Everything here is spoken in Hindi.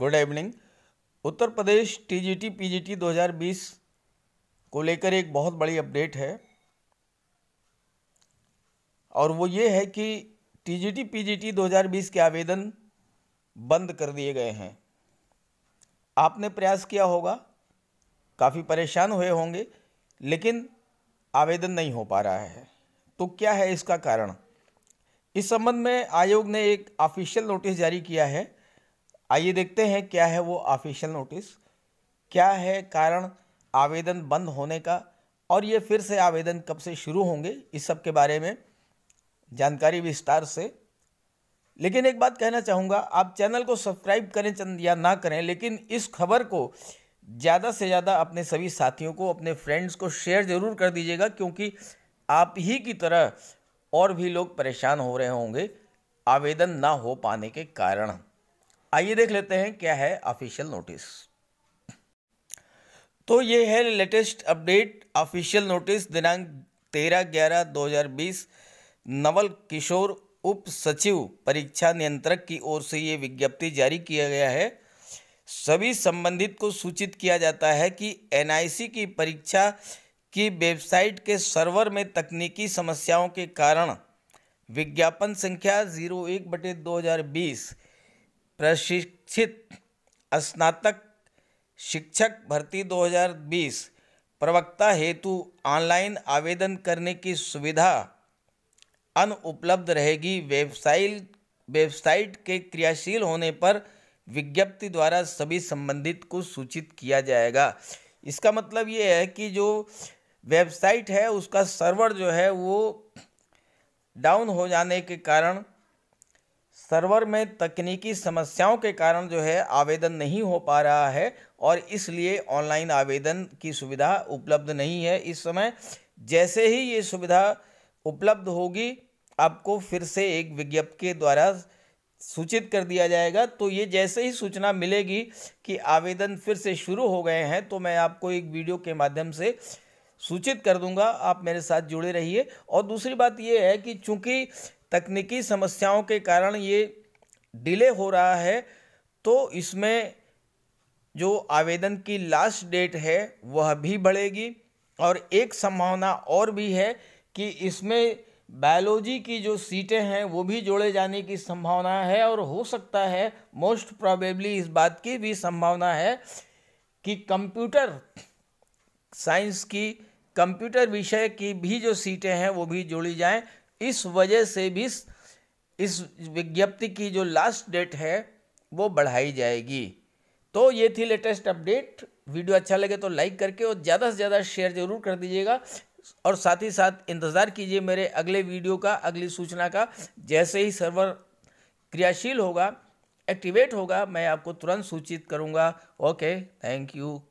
good evening Uttar Pradesh TGT PGT 2020 को लेकर एक बहुत बड़ी अपडेट है और वो ये है कि टीजीटी पीजीटी 2020 के आवेदन बंद कर दिए गए हैं आपने प्रयास किया होगा काफ़ी परेशान हुए होंगे लेकिन आवेदन नहीं हो पा रहा है तो क्या है इसका कारण इस संबंध में आयोग ने एक ऑफिशियल नोटिस जारी किया है आइए देखते हैं क्या है वो ऑफिशियल नोटिस क्या है कारण आवेदन बंद होने का और ये फिर से आवेदन कब से शुरू होंगे इस सब के बारे में जानकारी विस्तार से लेकिन एक बात कहना चाहूँगा आप चैनल को सब्सक्राइब करें चंद या ना करें लेकिन इस खबर को ज़्यादा से ज़्यादा अपने सभी साथियों को अपने फ्रेंड्स को शेयर ज़रूर कर दीजिएगा क्योंकि आप ही की तरह और भी लोग परेशान हो रहे होंगे आवेदन ना हो पाने के कारण आइए देख लेते हैं क्या है ऑफिशियल नोटिस तो ये है लेटेस्ट अपडेट ऑफिशियल नोटिस दिनांक तेरह ग्यारह दो हज़ार बीस नवल किशोर उप सचिव परीक्षा नियंत्रक की ओर से ये विज्ञप्ति जारी किया गया है सभी संबंधित को सूचित किया जाता है कि एनआईसी की परीक्षा की वेबसाइट के सर्वर में तकनीकी समस्याओं के कारण विज्ञापन संख्या जीरो एक बटे दो हज़ार बीस प्रशिक्षित स्नातक शिक्षक भर्ती 2020 प्रवक्ता हेतु ऑनलाइन आवेदन करने की सुविधा अनुपलब्ध रहेगी वेबसाइट वेबसाइट के क्रियाशील होने पर विज्ञप्ति द्वारा सभी संबंधित को सूचित किया जाएगा इसका मतलब ये है कि जो वेबसाइट है उसका सर्वर जो है वो डाउन हो जाने के कारण सर्वर में तकनीकी समस्याओं के कारण जो है आवेदन नहीं हो पा रहा है और इसलिए ऑनलाइन आवेदन की सुविधा उपलब्ध नहीं है इस समय जैसे ही ये सुविधा उपलब्ध होगी आपको फिर से एक विज्ञप्ति के द्वारा सूचित कर दिया जाएगा तो ये जैसे ही सूचना मिलेगी कि आवेदन फिर से शुरू हो गए हैं तो मैं आपको एक वीडियो के माध्यम से सूचित कर दूंगा आप मेरे साथ जुड़े रहिए और दूसरी बात ये है कि चूंकि तकनीकी समस्याओं के कारण ये डिले हो रहा है तो इसमें जो आवेदन की लास्ट डेट है वह भी बढ़ेगी और एक संभावना और भी है कि इसमें बायोलॉजी की जो सीटें हैं वो भी जोड़े जाने की संभावना है और हो सकता है मोस्ट प्रॉबेबली इस बात की भी संभावना है कि कंप्यूटर साइंस की कंप्यूटर विषय की भी जो सीटें हैं वो भी जोड़ी जाएं इस वजह से भी इस विज्ञप्ति की जो लास्ट डेट है वो बढ़ाई जाएगी तो ये थी लेटेस्ट अपडेट वीडियो अच्छा लगे तो लाइक करके और ज़्यादा से ज़्यादा शेयर ज़रूर कर दीजिएगा और साथ ही साथ इंतज़ार कीजिए मेरे अगले वीडियो का अगली सूचना का जैसे ही सर्वर क्रियाशील होगा एक्टिवेट होगा मैं आपको तुरंत सूचित करूँगा ओके थैंक यू